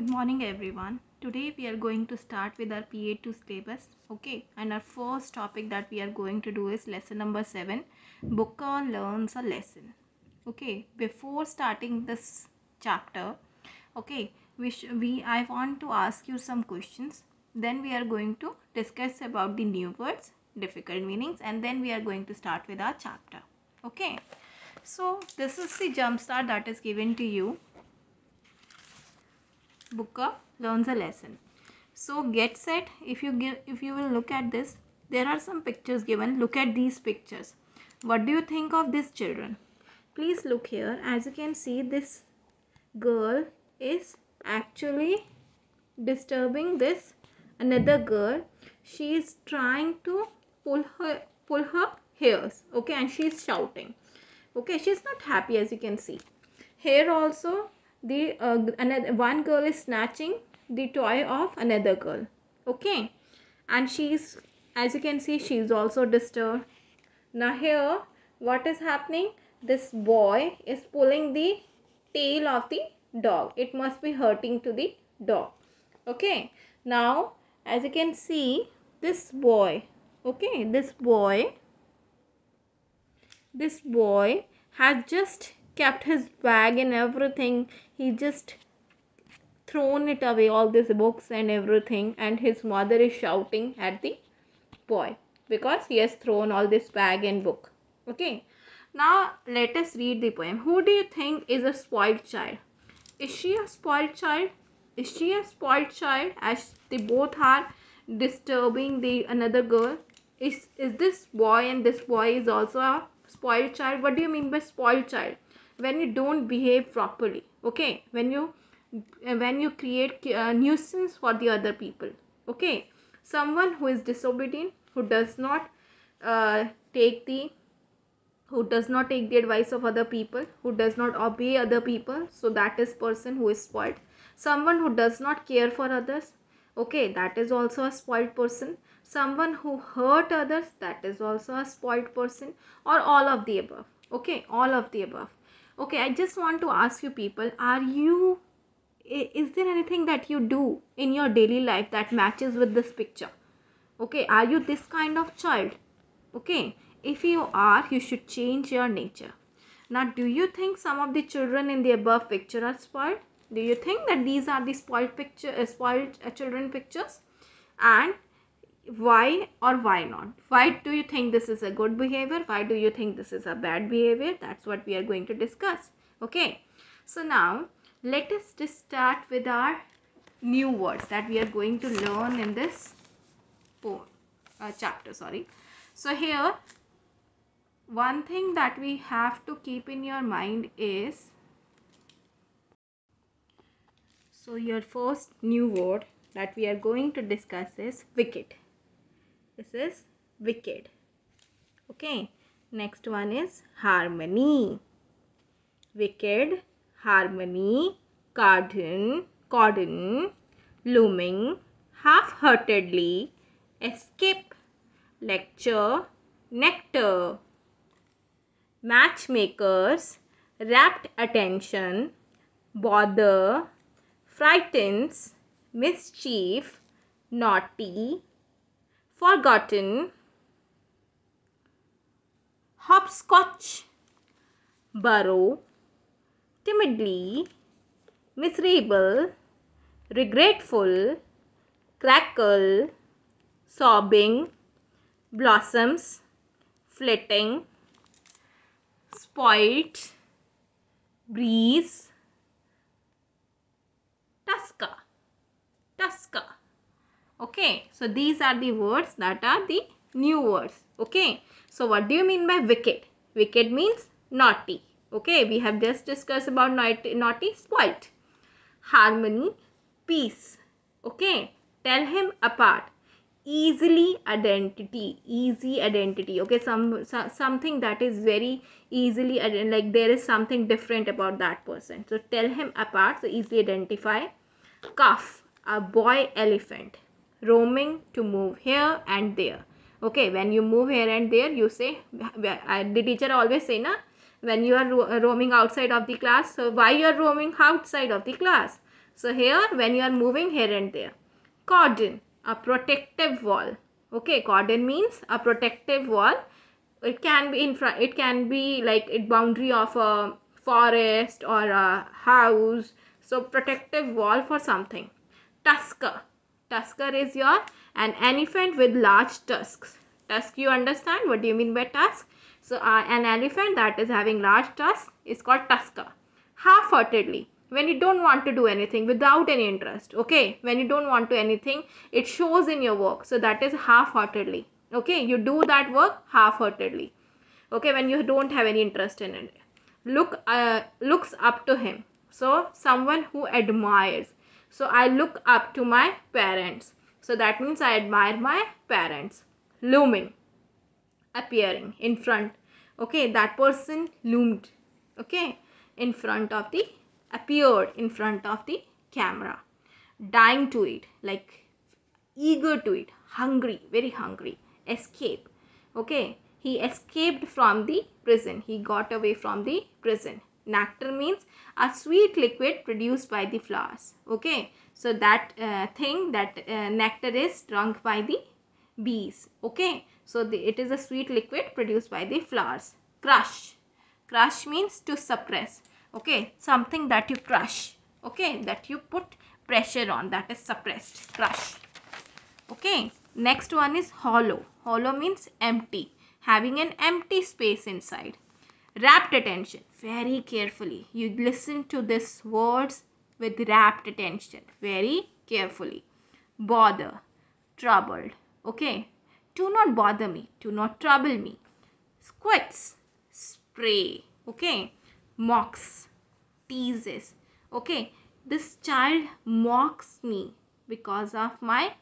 Good morning everyone. Today we are going to start with our PA2 syllabus. Okay, and our first topic that we are going to do is lesson number 7. Booker learns a lesson. Okay, before starting this chapter, okay, we, we I want to ask you some questions. Then we are going to discuss about the new words, difficult meanings and then we are going to start with our chapter. Okay, so this is the jump start that is given to you book learns a lesson so get set if you give if you will look at this there are some pictures given look at these pictures what do you think of these children please look here as you can see this girl is actually disturbing this another girl she is trying to pull her pull her hairs okay and she is shouting okay she is not happy as you can see here also the uh, another one girl is snatching the toy of another girl okay and she's as you can see she's also disturbed now here what is happening this boy is pulling the tail of the dog it must be hurting to the dog okay now as you can see this boy okay this boy this boy has just kept his bag and everything he just thrown it away all these books and everything and his mother is shouting at the boy because he has thrown all this bag and book okay now let us read the poem who do you think is a spoiled child is she a spoiled child is she a spoiled child as they both are disturbing the another girl is is this boy and this boy is also a spoiled child what do you mean by spoiled child when you don't behave properly okay when you when you create uh, nuisance for the other people okay someone who is disobedient who does not uh, take the who does not take the advice of other people who does not obey other people so that is person who is spoiled someone who does not care for others okay that is also a spoiled person someone who hurt others that is also a spoiled person or all of the above okay all of the above okay i just want to ask you people are you is there anything that you do in your daily life that matches with this picture okay are you this kind of child okay if you are you should change your nature now do you think some of the children in the above picture are spoiled do you think that these are the spoiled picture uh, spoiled uh, children pictures and why or why not why do you think this is a good behavior why do you think this is a bad behavior that's what we are going to discuss okay so now let us just start with our new words that we are going to learn in this poem, uh, chapter sorry so here one thing that we have to keep in your mind is so your first new word that we are going to discuss is wicked this is wicked. Okay. Next one is harmony. Wicked, harmony, garden, cordon, looming, half-heartedly, escape, lecture, nectar, matchmakers, rapt attention, bother, frightens, mischief, naughty, forgotten hopscotch burrow timidly miserable regretful crackle sobbing blossoms flitting spoilt breeze tusker tusker Okay. So, these are the words that are the new words. Okay. So, what do you mean by wicked? Wicked means naughty. Okay. We have just discussed about naughty, naughty spoilt. Harmony, peace. Okay. Tell him apart easily identity easy identity okay some, some something that is very easily like there is something different about that person so tell him apart so easily identify cuff a boy elephant roaming to move here and there okay when you move here and there you say the teacher always say na when you are ro uh, roaming outside of the class so why you are roaming outside of the class so here when you are moving here and there cordon a protective wall okay cordon means a protective wall it can be in front it can be like it boundary of a forest or a house so protective wall for something tusker Tusker is your an elephant with large tusks. Tusk, you understand? What do you mean by tusk? So, uh, an elephant that is having large tusks is called tusker. Half-heartedly, when you don't want to do anything without any interest, okay? When you don't want to anything, it shows in your work. So, that is half-heartedly, okay? You do that work half-heartedly, okay? When you don't have any interest in it. Look, uh, looks up to him. So, someone who admires so I look up to my parents. So that means I admire my parents. Looming, appearing in front. Okay, that person loomed. Okay, in front of the, appeared in front of the camera. Dying to eat, like eager to eat, hungry, very hungry. Escape. Okay, he escaped from the prison. He got away from the prison nectar means a sweet liquid produced by the flowers okay so that uh, thing that uh, nectar is drunk by the bees okay so the, it is a sweet liquid produced by the flowers crush crush means to suppress okay something that you crush okay that you put pressure on that is suppressed crush okay next one is hollow hollow means empty having an empty space inside rapt attention very carefully you listen to these words with rapt attention very carefully bother troubled okay do not bother me do not trouble me squirts spray okay mocks teases okay this child mocks me because of my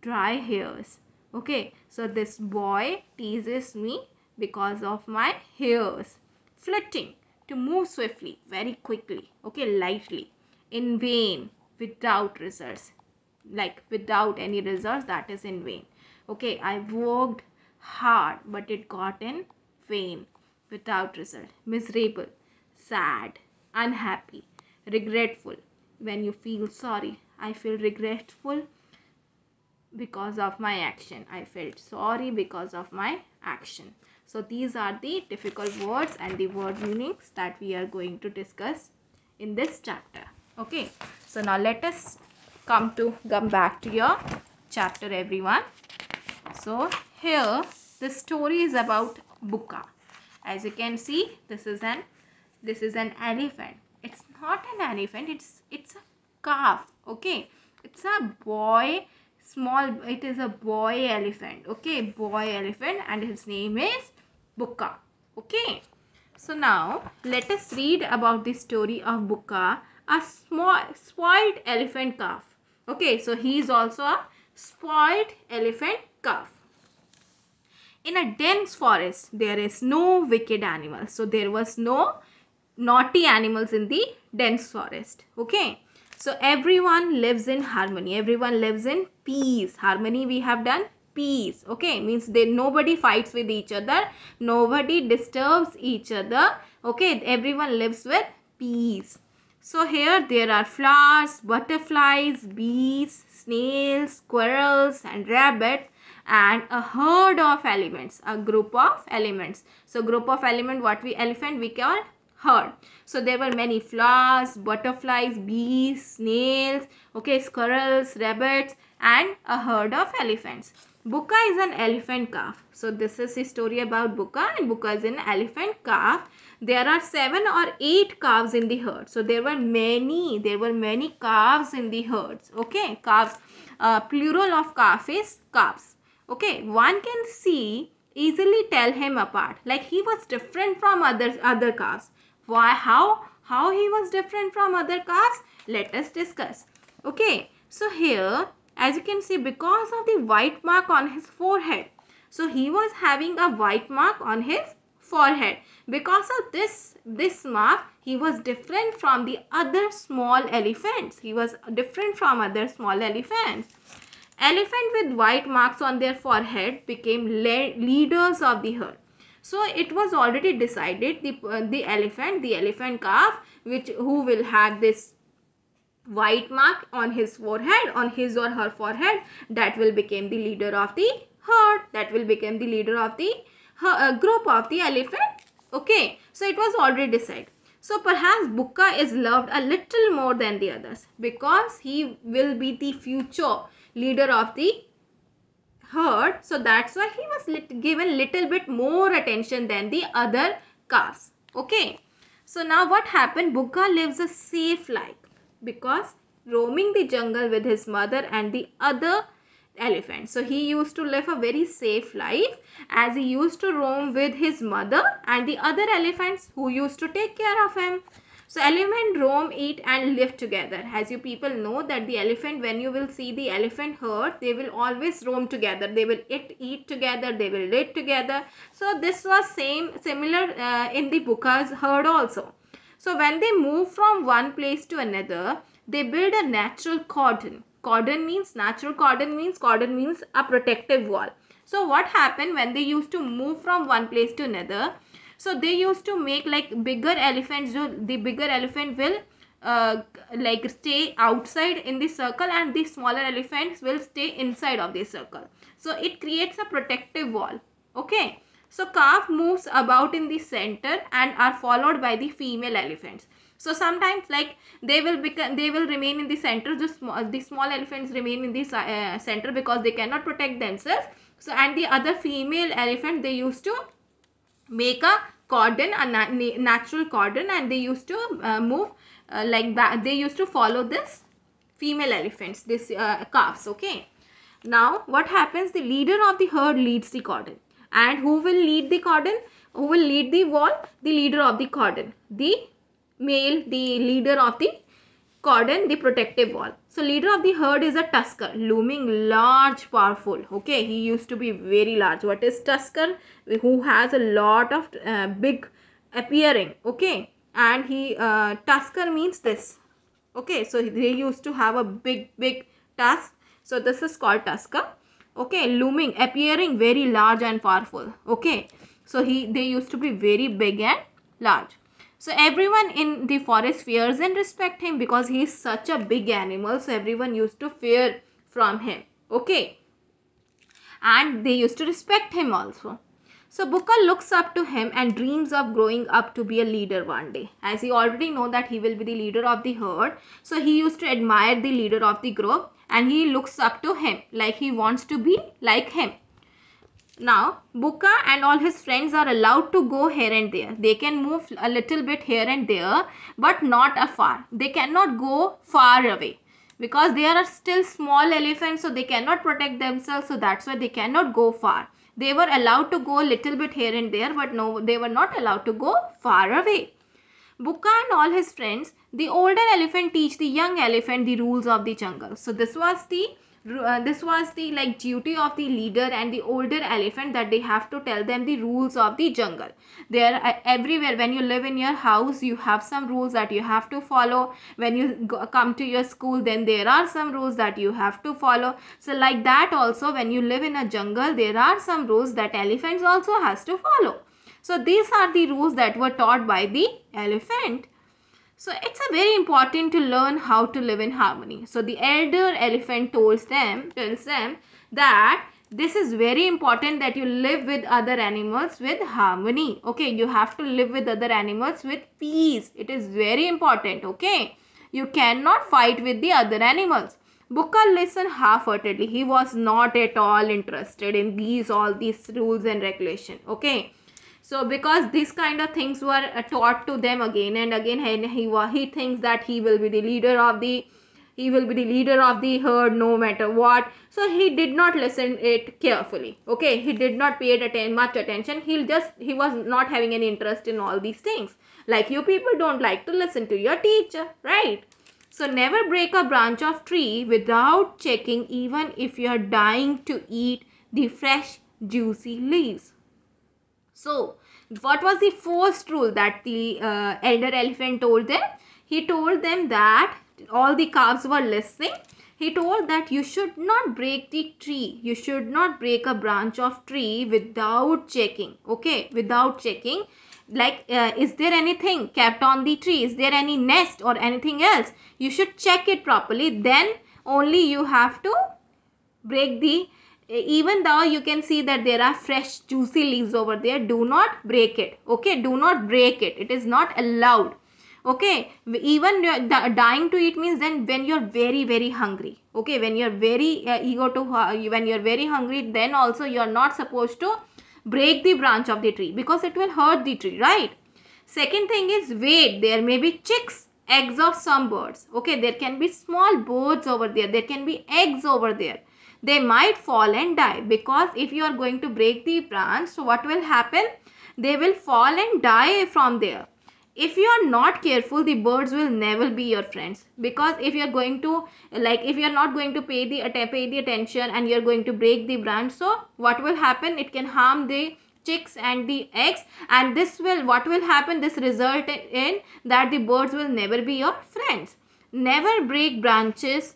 dry hairs okay so this boy teases me because of my hairs. Flitting, to move swiftly, very quickly, okay, lightly, in vain, without results, like without any results, that is in vain. Okay, I worked hard, but it got in vain, without result, miserable, sad, unhappy, regretful. When you feel sorry, I feel regretful because of my action. I felt sorry because of my action. So these are the difficult words and the word meanings that we are going to discuss in this chapter. Okay, so now let us come to come back to your chapter everyone. So here the story is about Buka. As you can see this is an this is an elephant. It's not an elephant, it's it's a calf. Okay, it's a boy small it is a boy elephant okay boy elephant and his name is Bukka. Okay. So now let us read about the story of Bukka, a small spoiled elephant calf. Okay, so he is also a spoiled elephant calf. In a dense forest, there is no wicked animals. So there was no naughty animals in the dense forest. Okay. So everyone lives in harmony. Everyone lives in peace. Harmony we have done peace okay means they nobody fights with each other nobody disturbs each other okay everyone lives with peace so here there are flowers butterflies bees snails squirrels and rabbits and a herd of elements a group of elements so group of element what we elephant we call herd so there were many flowers butterflies bees snails okay squirrels rabbits and a herd of elephants Buka is an elephant calf. So this is the story about Buka and Buka is an elephant calf. There are seven or eight calves in the herd. So there were many, there were many calves in the herds. Okay, calves. Uh, plural of calf is calves. Okay, one can see, easily tell him apart. Like he was different from other, other calves. Why, how, how he was different from other calves? Let us discuss. Okay, so here as you can see because of the white mark on his forehead. So he was having a white mark on his forehead. Because of this, this mark, he was different from the other small elephants. He was different from other small elephants. Elephant with white marks on their forehead became le leaders of the herd. So it was already decided the, uh, the elephant, the elephant calf, which who will have this white mark on his forehead on his or her forehead that will become the leader of the herd that will become the leader of the uh, group of the elephant okay so it was already decided so perhaps Bukka is loved a little more than the others because he will be the future leader of the herd. So that's why he was lit given little bit more attention than the other calves. Okay. So now what happened? Bukka lives a safe life because roaming the jungle with his mother and the other elephant. So he used to live a very safe life as he used to roam with his mother and the other elephants who used to take care of him. So elephant roam, eat and live together. As you people know that the elephant, when you will see the elephant herd, they will always roam together. They will eat, eat together, they will live together. So this was same similar uh, in the Bukka's herd also. So when they move from one place to another, they build a natural cordon. Cordon means natural cordon means cordon means a protective wall. So what happened when they used to move from one place to another? So they used to make like bigger elephants. The bigger elephant will uh, like stay outside in the circle and the smaller elephants will stay inside of the circle. So it creates a protective wall. Okay. So calf moves about in the center and are followed by the female elephants. So sometimes like they will become they will remain in the center the small, the small elephants remain in the uh, center because they cannot protect themselves. So and the other female elephant they used to make a cordon a na natural cordon and they used to uh, move uh, like that they used to follow this female elephants this uh, calves okay now what happens the leader of the herd leads the cordon and who will lead the cordon who will lead the wall the leader of the cordon the male the leader of the cordon the protective wall so leader of the herd is a tusker looming large powerful okay he used to be very large what is tusker who has a lot of uh, big appearing okay and he uh, tusker means this okay so they used to have a big big tusk so this is called tusker okay looming appearing very large and powerful okay so he they used to be very big and large so everyone in the forest fears and respect him because he is such a big animal so everyone used to fear from him okay and they used to respect him also so Booker looks up to him and dreams of growing up to be a leader one day. As he already know that he will be the leader of the herd. So he used to admire the leader of the group and he looks up to him like he wants to be like him. Now, Buka and all his friends are allowed to go here and there. They can move a little bit here and there, but not afar. They cannot go far away because they are still small elephants, so they cannot protect themselves. So that's why they cannot go far. They were allowed to go a little bit here and there, but no, they were not allowed to go far away. Bukka and all his friends, the older elephant teach the young elephant the rules of the jungle. So this was the uh, this was the like duty of the leader and the older elephant that they have to tell them the rules of the jungle there uh, everywhere when you live in your house you have some rules that you have to follow when you go, come to your school then there are some rules that you have to follow so like that also when you live in a jungle there are some rules that elephants also has to follow so these are the rules that were taught by the elephant. So it's a very important to learn how to live in harmony. So the elder elephant tells them, tells them that this is very important that you live with other animals with harmony. Okay, you have to live with other animals with peace. It is very important. Okay, you cannot fight with the other animals. Buka listened half-heartedly. He was not at all interested in these all these rules and regulation. Okay so because these kind of things were uh, taught to them again and again and he he thinks that he will be the leader of the he will be the leader of the herd no matter what so he did not listen it carefully okay he did not pay it atten- much attention he just he was not having any interest in all these things like you people don't like to listen to your teacher right so never break a branch of tree without checking even if you are dying to eat the fresh juicy leaves so, what was the first rule that the uh, elder elephant told them? He told them that all the calves were listening. He told that you should not break the tree. You should not break a branch of tree without checking. Okay, without checking. Like, uh, is there anything kept on the tree? Is there any nest or anything else? You should check it properly. Then only you have to break the even though you can see that there are fresh juicy leaves over there do not break it okay do not break it it is not allowed okay even dying to eat means then when you're very very hungry okay when you're very uh, eager to uh, when you're very hungry then also you're not supposed to break the branch of the tree because it will hurt the tree right second thing is wait there may be chicks eggs of some birds okay there can be small birds over there there can be eggs over there they might fall and die because if you are going to break the branch so what will happen they will fall and die from there if you are not careful the birds will never be your friends because if you are going to like if you are not going to pay the pay the attention and you are going to break the branch so what will happen it can harm the chicks and the eggs and this will what will happen this result in that the birds will never be your friends never break branches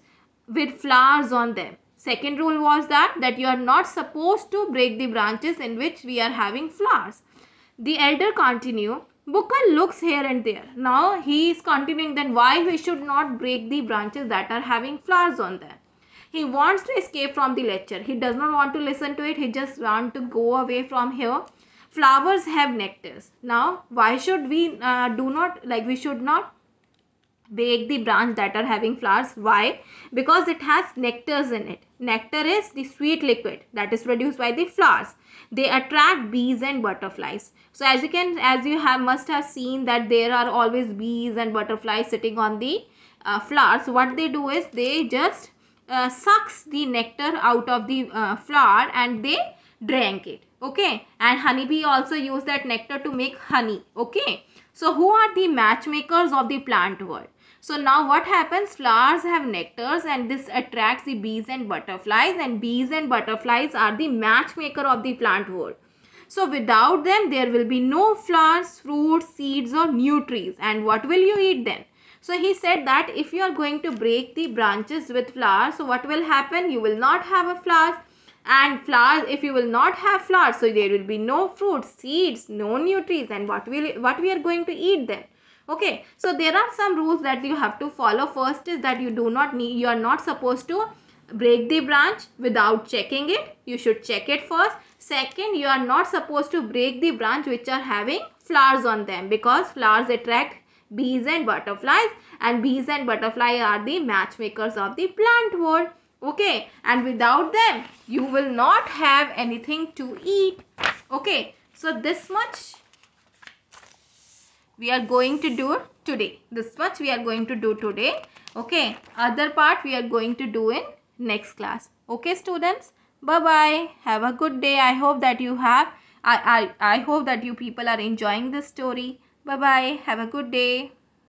with flowers on them Second rule was that, that you are not supposed to break the branches in which we are having flowers. The elder continue, Booker looks here and there. Now he is continuing then why we should not break the branches that are having flowers on them. He wants to escape from the lecture. He does not want to listen to it. He just want to go away from here. Flowers have nectars. Now why should we uh, do not like we should not break the branch that are having flowers. Why? Because it has nectars in it. Nectar is the sweet liquid that is produced by the flowers. They attract bees and butterflies. So as you can, as you have must have seen that there are always bees and butterflies sitting on the uh, flowers. What they do is they just uh, sucks the nectar out of the uh, flower and they drank it okay and honeybee also use that nectar to make honey okay so who are the matchmakers of the plant world so now what happens? Flowers have nectars and this attracts the bees and butterflies and bees and butterflies are the matchmaker of the plant world. So without them there will be no flowers, fruits, seeds or new trees and what will you eat then? So he said that if you are going to break the branches with flowers, so what will happen? You will not have a flower and flowers if you will not have flowers so there will be no fruit seeds no new trees and what will what we are going to eat then okay so there are some rules that you have to follow first is that you do not need you are not supposed to break the branch without checking it you should check it first second you are not supposed to break the branch which are having flowers on them because flowers attract bees and butterflies and bees and butterfly are the matchmakers of the plant world okay and without them you will not have anything to eat okay so this much we are going to do today. This much we are going to do today. Okay. Other part we are going to do in next class. Okay students. Bye-bye. Have a good day. I hope that you have. I, I, I hope that you people are enjoying this story. Bye-bye. Have a good day.